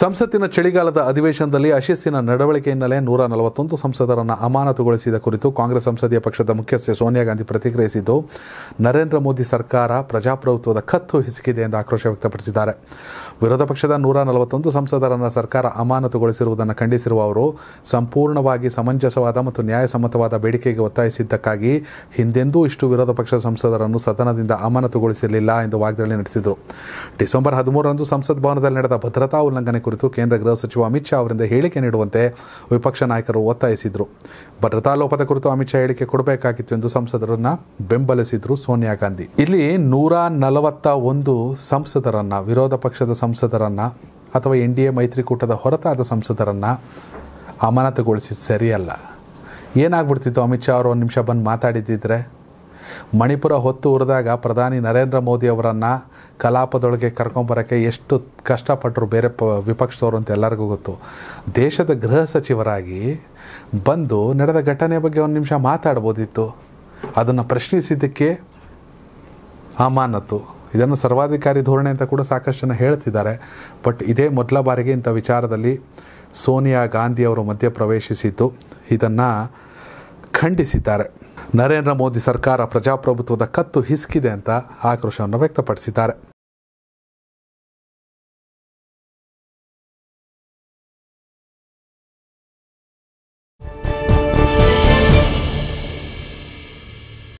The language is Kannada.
ಸಂಸತ್ತಿನ ಚಳಿಗಾಲದ ಅಧಿವೇಶನದಲ್ಲಿ ಅಶಿಸ್ಸಿನ ನಡವಳಿಕೆ ಹಿನ್ನೆಲೆ ನೂರ ನಲವತ್ತೊಂದು ಸಂಸದರನ್ನು ಅಮಾನತುಗೊಳಿಸಿದ ಕುರಿತು ಕಾಂಗ್ರೆಸ್ ಸಂಸದೀಯ ಪಕ್ಷದ ಮುಖ್ಯಸ್ಥೆ ಸೋನಿಯಾ ಗಾಂಧಿ ಪ್ರತಿಕ್ರಿಯಿಸಿದ್ದು ನರೇಂದ್ರ ಮೋದಿ ಸರ್ಕಾರ ಪ್ರಜಾಪ್ರಭುತ್ವದ ಕತ್ತು ಹಿಸುಕಿದೆ ಎಂದು ಆಕ್ರೋಶ ವ್ಯಕ್ತಪಡಿಸಿದ್ದಾರೆ ವಿರೋಧ ಪಕ್ಷದ ನೂರ ನಲವತ್ತೊಂದು ಸಂಸದರನ್ನು ಸರ್ಕಾರ ಅಮಾನತುಗೊಳಿಸಿರುವುದನ್ನು ಖಂಡಿಸಿರುವ ಅವರು ಸಂಪೂರ್ಣವಾಗಿ ಸಮಂಜಸವಾದ ಮತ್ತು ನ್ಯಾಯಸಮ್ಮತವಾದ ಬೇಡಿಕೆಗೆ ಒತ್ತಾಯಿಸಿದ್ದಕ್ಕಾಗಿ ಹಿಂದೆಂದೂ ಇಷ್ಟು ವಿರೋಧ ಪಕ್ಷದ ಸಂಸದರನ್ನು ಸದನದಿಂದ ಅಮಾನತುಗೊಳಿಸಿರಲಿಲ್ಲ ಎಂದು ವಾಗ್ದಾಳಿ ನಡೆಸಿದರು ಡಿಸೆಂಬರ್ ಹದಿಮೂರರಂದು ಸಂಸತ್ ಭವನದಲ್ಲಿ ನಡೆದ ಭದ್ರತಾ ಉಲ್ಲಂಘನೆ ಕುರಿತು ಕೇಂದ್ರ ಗೃಹ ಸಚಿವ ಅಮಿತ್ ಶಾ ಅವರಿಂದ ಹೇಳಿಕೆ ನೀಡುವಂತೆ ವಿಪಕ್ಷ ನಾಯಕರು ಒತ್ತಾಯಿಸಿದರು ಭದ್ರತಾ ಲೋಪದ ಕುರಿತು ಅಮಿತ್ ಶಾ ಹೇಳಿಕೆ ಕೊಡಬೇಕಾಗಿತ್ತು ಎಂದು ಸಂಸದರನ್ನ ಬೆಂಬಲಿಸಿದ್ರು ಸೋನಿಯಾ ಗಾಂಧಿ ಇಲ್ಲಿ ನೂರ ನಲವತ್ತ ಒಂದು ಸಂಸದರನ್ನ ವಿರೋಧ ಪಕ್ಷದ ಸಂಸದರನ್ನ ಅಥವಾ ಎನ್ ಡಿ ಎ ಮೈತ್ರಿಕೂಟದ ಹೊರತಾದ ಸಂಸದರನ್ನ ಅಮಾನತುಗೊಳಿಸಿ ಸರಿಯಲ್ಲ ಏನಾಗ್ಬಿಡ್ತಿತ್ತು ಅಮಿತ್ ಶಾ ಅವರು ಒಂದು ನಿಮಿಷ ಬಂದು ಮಾತಾಡಿದ್ದಿದ್ರೆ ಮಣಿಪುರ ಹೊತ್ತು ಹುರಿದಾಗ ಪ್ರಧಾನಿ ನರೇಂದ್ರ ಮೋದಿ ಅವರನ್ನು ಕಲಾಪದೊಳಗೆ ಕರ್ಕೊಂಬರೋಕ್ಕೆ ಎಷ್ಟು ಕಷ್ಟಪಟ್ಟರು ಬೇರೆ ಪ ವಿಪಕ್ಷದವರು ಅಂತ ಎಲ್ಲರಿಗೂ ಗೊತ್ತು ದೇಶದ ಗೃಹ ಸಚಿವರಾಗಿ ಬಂದು ನಡೆದ ಘಟನೆ ಬಗ್ಗೆ ಒಂದು ನಿಮಿಷ ಮಾತಾಡ್ಬೋದಿತ್ತು ಅದನ್ನು ಪ್ರಶ್ನಿಸಿದ್ದಕ್ಕೆ ಅಮಾನತು ಇದನ್ನು ಸರ್ವಾಧಿಕಾರಿ ಧೋರಣೆ ಅಂತ ಕೂಡ ಸಾಕಷ್ಟು ಜನ ಹೇಳ್ತಿದ್ದಾರೆ ಬಟ್ ಇದೇ ಮೊದಲ ಬಾರಿಗೆ ಇಂಥ ವಿಚಾರದಲ್ಲಿ ಸೋನಿಯಾ ಗಾಂಧಿಯವರು ಮಧ್ಯಪ್ರವೇಶಿಸಿದ್ದು ಇದನ್ನು ಖಂಡಿಸಿದ್ದಾರೆ ನರೇಂದ್ರ ಮೋದಿ ಸರ್ಕಾರ ಪ್ರಜಾಪ್ರಭುತ್ವದ ಕತ್ತು ಹಿಸುಕಿದೆ ಅಂತ ಆಕ್ರೋಶವನ್ನು ವ್ಯಕ್ತಪಡಿಸಿದ್ದಾರೆ